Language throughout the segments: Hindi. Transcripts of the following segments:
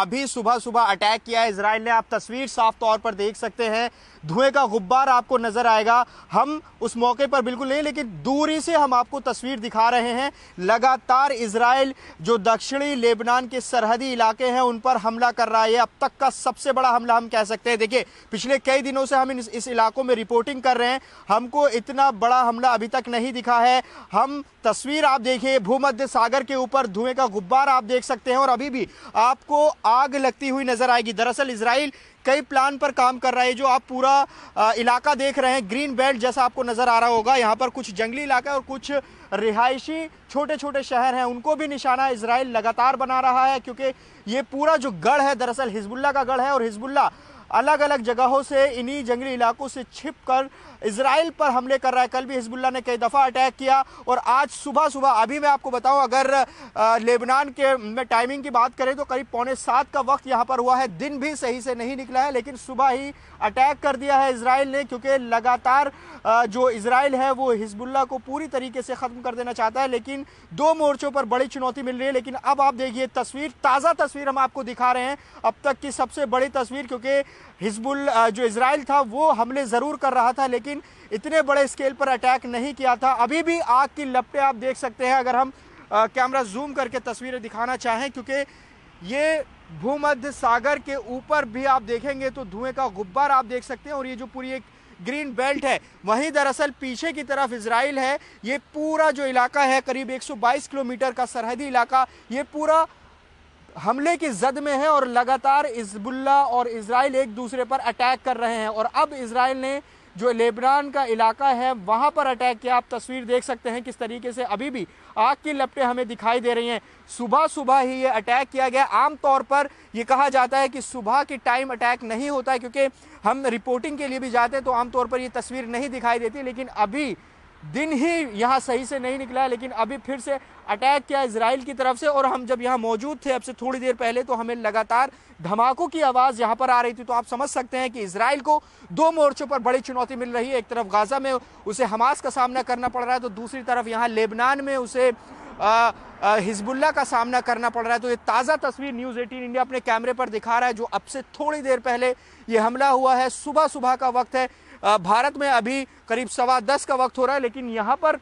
अभी सुबह सुबह अटैक किया है इसराइल ने आप तस्वीर साफ तौर पर देख सकते हैं धुएं का गुब्बार आपको नज़र आएगा हम उस मौके पर बिल्कुल नहीं लेकिन दूरी से हम आपको तस्वीर दिखा रहे हैं लगातार इसराइल जो दक्षिणी लेबनान के सरहदी इलाके हैं उन पर हमला कर रहा है अब तक का सबसे बड़ा हमला हम कह सकते हैं देखिए पिछले कई दिनों से हम इस, इस इलाकों में रिपोर्टिंग कर रहे हैं हमको इतना बड़ा हमला अभी तक नहीं दिखा है हम तस्वीर आप देखिए भूमध्य सागर के ऊपर धुएं का गुब्बार आप देख सकते हैं और अभी भी आपको आग लगती हुई नजर आएगी दरअसल इसराइल कई प्लान पर काम कर रहा है जो आप पूरा इलाका देख रहे हैं ग्रीन बेल्ट जैसा आपको नज़र आ रहा होगा यहाँ पर कुछ जंगली इलाका और कुछ रिहायशी छोटे छोटे शहर हैं उनको भी निशाना इसराइल लगातार बना रहा है क्योंकि ये पूरा जो गढ़ है दरअसल हिजबुल्ला का गढ़ है और हिजबुल्ला अलग अलग जगहों से इन्हीं जंगली इलाकों से छिप कर इसराइल पर हमले कर रहा है कल भी हिजबुल्ला ने कई दफ़ा अटैक किया और आज सुबह सुबह अभी मैं आपको बताऊं अगर लेबनान के में टाइमिंग की बात करें तो करीब पौने सात का वक्त यहाँ पर हुआ है दिन भी सही से नहीं निकला है लेकिन सुबह ही अटैक कर दिया है इसराइल ने क्योंकि लगातार जो इसराइल है वो हिजबुल्ला को पूरी तरीके से ख़त्म कर देना चाहता है लेकिन दो मोर्चों पर बड़ी चुनौती मिल रही है लेकिन अब आप देखिए तस्वीर ताज़ा तस्वीर हम आपको दिखा रहे हैं अब तक की सबसे बड़ी तस्वीर क्योंकि हिजबुल जो इसराइल था वो हमले ज़रूर कर रहा था लेकिन इतने बड़े स्केल पर अटैक नहीं किया था अभी भी आग की लपटें आप देख सकते हैं अगर हम कैमरा जूम करके तस्वीरें दिखाना चाहें क्योंकि ये भूमध्य सागर के ऊपर भी आप देखेंगे तो धुएं का गुब्बार आप देख सकते हैं और ये जो पूरी एक ग्रीन बेल्ट है वहीं दरअसल पीछे की तरफ इसराइल है ये पूरा जो इलाका है करीब 122 किलोमीटर का सरहदी इलाका ये पूरा हमले की जद में है और लगातार इजबुल्ला और इसराइल एक दूसरे पर अटैक कर रहे हैं और अब इसराइल ने जो लेबनान का इलाका है वहाँ पर अटैक किया आप तस्वीर देख सकते हैं किस तरीके से अभी भी आग की लपटें हमें दिखाई दे रही हैं सुबह सुबह ही ये अटैक किया गया आमतौर पर ये कहा जाता है कि सुबह के टाइम अटैक नहीं होता है क्योंकि हम रिपोर्टिंग के लिए भी जाते हैं तो आमतौर पर ये तस्वीर नहीं दिखाई देती लेकिन अभी दिन ही यहाँ सही से नहीं निकला है लेकिन अभी फिर से अटैक किया इसराइल की तरफ से और हम जब यहाँ मौजूद थे अब से थोड़ी देर पहले तो हमें लगातार धमाकों की आवाज़ यहाँ पर आ रही थी तो आप समझ सकते हैं कि इसराइल को दो मोर्चों पर बड़ी चुनौती मिल रही है एक तरफ गाज़ा में उसे हमास का सामना करना पड़ रहा है तो दूसरी तरफ यहाँ लेबनान में उसे हिजबुल्ला का सामना करना पड़ रहा है तो ये ताज़ा तस्वीर न्यूज़ एटीन इंडिया अपने कैमरे पर दिखा रहा है जो अब से थोड़ी देर पहले ये हमला हुआ है सुबह सुबह का वक्त है भारत में अभी करीब सवा दस का वक्त हो रहा है लेकिन यहाँ पर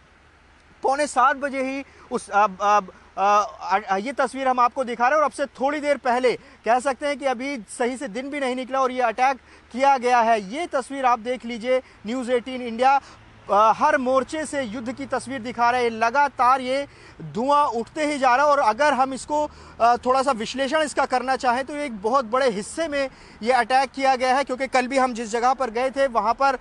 पौने सात बजे ही उस अब, अब, आ, ये तस्वीर हम आपको दिखा रहे हैं और अब से थोड़ी देर पहले कह सकते हैं कि अभी सही से दिन भी नहीं निकला और ये अटैक किया गया है ये तस्वीर आप देख लीजिए न्यूज़ 18 इंडिया हर मोर्चे से युद्ध की तस्वीर दिखा रहे हैं लगातार ये धुआं उठते ही जा रहा है और अगर हम इसको थोड़ा सा विश्लेषण इसका करना चाहें तो एक बहुत बड़े हिस्से में ये अटैक किया गया है क्योंकि कल भी हम जिस जगह पर गए थे वहाँ पर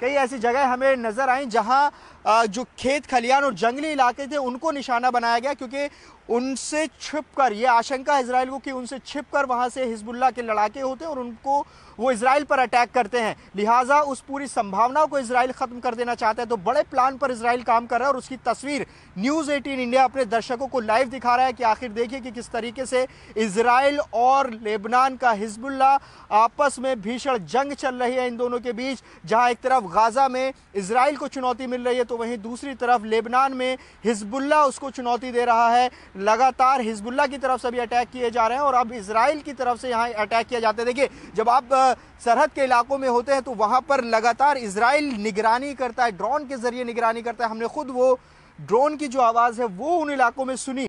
कई ऐसी जगह हमें नज़र आई जहाँ जो खेत खलियान और जंगली इलाके थे उनको निशाना बनाया गया क्योंकि उनसे छिप कर ये आशंका इसराइल को कि उनसे छिप कर वहाँ से हिजबुल्ला के लड़ाके होते हैं और उनको वो इसराइल पर अटैक करते हैं लिहाजा उस पूरी संभावना को इसराइल ख़त्म कर देना चाहता है तो बड़े प्लान पर इसराइल काम कर रहा है और उसकी तस्वीर न्यूज़ एटीन इंडिया अपने दर्शकों को लाइव दिखा रहा है कि आखिर देखिए कि किस तरीके से इसराइल और लेबनान का हिजबुल्ला आपस में भीषण जंग चल रही है इन दोनों के बीच जहाँ एक तरफ गाज़ा में इसराइल को चुनौती मिल रही है तो वहीं दूसरी तरफ लेबनान में हिजबुल्ला उसको चुनौती दे रहा है लगातार हिजबुल्ला की तरफ से भी अटैक किए जा रहे हैं और अब इसराइल की तरफ से यहाँ अटैक किया जाता है देखिए जब आप सरहद के इलाकों में होते हैं तो वहाँ पर लगातार इसराइल निगरानी करता है ड्रोन के ज़रिए निगरानी करता है हमने खुद वो ड्रोन की जो आवाज़ है वो उन इलाकों में सुनी